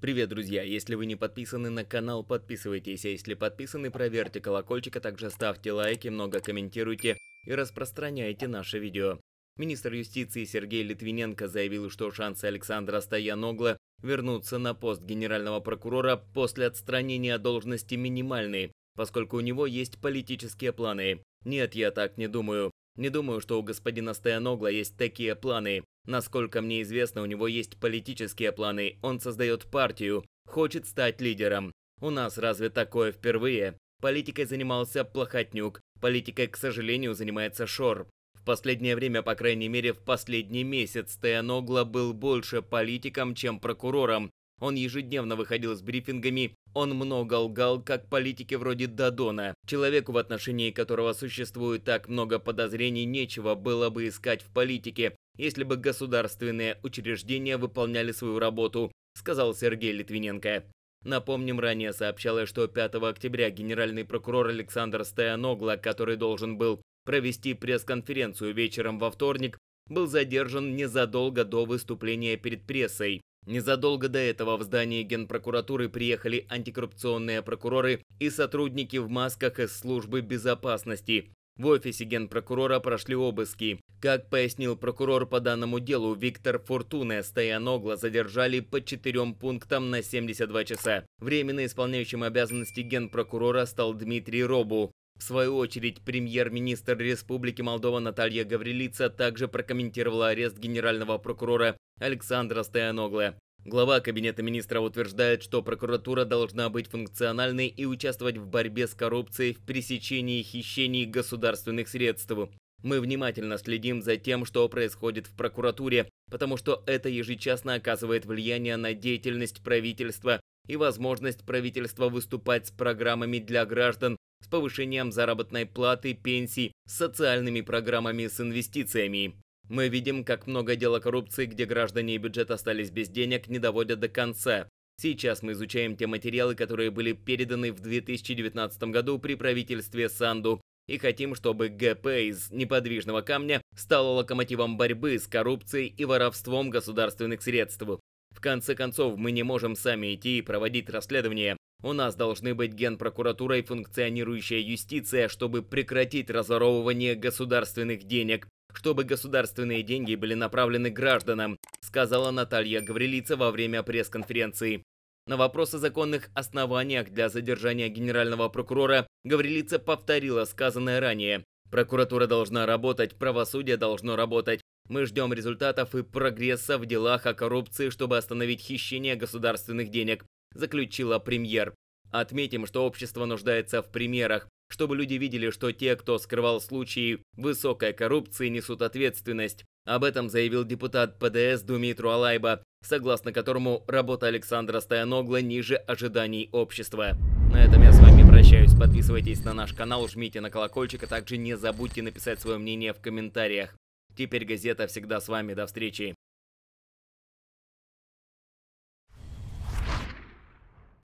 Привет, друзья! Если вы не подписаны на канал, подписывайтесь, а если подписаны, проверьте колокольчик, а также ставьте лайки, много комментируйте и распространяйте наше видео. Министр юстиции Сергей Литвиненко заявил, что шансы Александра Стояногла вернуться на пост генерального прокурора после отстранения должности минимальны, поскольку у него есть политические планы. Нет, я так не думаю. Не думаю, что у господина Стояногла есть такие планы. Насколько мне известно, у него есть политические планы, он создает партию, хочет стать лидером. У нас разве такое впервые? Политикой занимался Плохотнюк, политикой, к сожалению, занимается Шор. В последнее время, по крайней мере в последний месяц, Теоногла был больше политиком, чем прокурором. Он ежедневно выходил с брифингами, он много лгал, как политики вроде Дадона. Человеку, в отношении которого существует так много подозрений, нечего было бы искать в политике, если бы государственные учреждения выполняли свою работу, сказал Сергей Литвиненко. Напомним, ранее сообщалось, что 5 октября генеральный прокурор Александр Стояногла, который должен был провести пресс-конференцию вечером во вторник, был задержан незадолго до выступления перед прессой. Незадолго до этого в здание Генпрокуратуры приехали антикоррупционные прокуроры и сотрудники в масках из службы безопасности. В офисе генпрокурора прошли обыски. Как пояснил прокурор по данному делу Виктор Фортуне, Стояногла задержали по четырем пунктам на 72 часа. Временно исполняющим обязанности генпрокурора стал Дмитрий Робу. В свою очередь, премьер-министр Республики Молдова Наталья Гаврилица также прокомментировала арест генерального прокурора Александра Стояногла. Глава Кабинета министров утверждает, что прокуратура должна быть функциональной и участвовать в борьбе с коррупцией в пресечении хищений государственных средств. Мы внимательно следим за тем, что происходит в прокуратуре, потому что это ежечасно оказывает влияние на деятельность правительства и возможность правительства выступать с программами для граждан, с повышением заработной платы, пенсий, с социальными программами, с инвестициями. Мы видим, как много дел о коррупции, где граждане и бюджет остались без денег, не доводят до конца. Сейчас мы изучаем те материалы, которые были переданы в 2019 году при правительстве Санду, и хотим, чтобы ГП из неподвижного камня стало локомотивом борьбы с коррупцией и воровством государственных средств. В конце концов, мы не можем сами идти и проводить расследование. У нас должны быть генпрокуратура и функционирующая юстиция, чтобы прекратить разоровывание государственных денег, чтобы государственные деньги были направлены гражданам, сказала Наталья Гаврилица во время пресс-конференции. На вопрос о законных основаниях для задержания генерального прокурора Гаврилица повторила сказанное ранее. Прокуратура должна работать, правосудие должно работать. Мы ждем результатов и прогресса в делах о коррупции, чтобы остановить хищение государственных денег заключила премьер. Отметим, что общество нуждается в примерах, чтобы люди видели, что те, кто скрывал случаи высокой коррупции, несут ответственность. Об этом заявил депутат ПДС Думитру Алайба, согласно которому работа Александра Стояногла ниже ожиданий общества. На этом я с вами прощаюсь. Подписывайтесь на наш канал, жмите на колокольчик, а также не забудьте написать свое мнение в комментариях. Теперь газета всегда с вами. До встречи.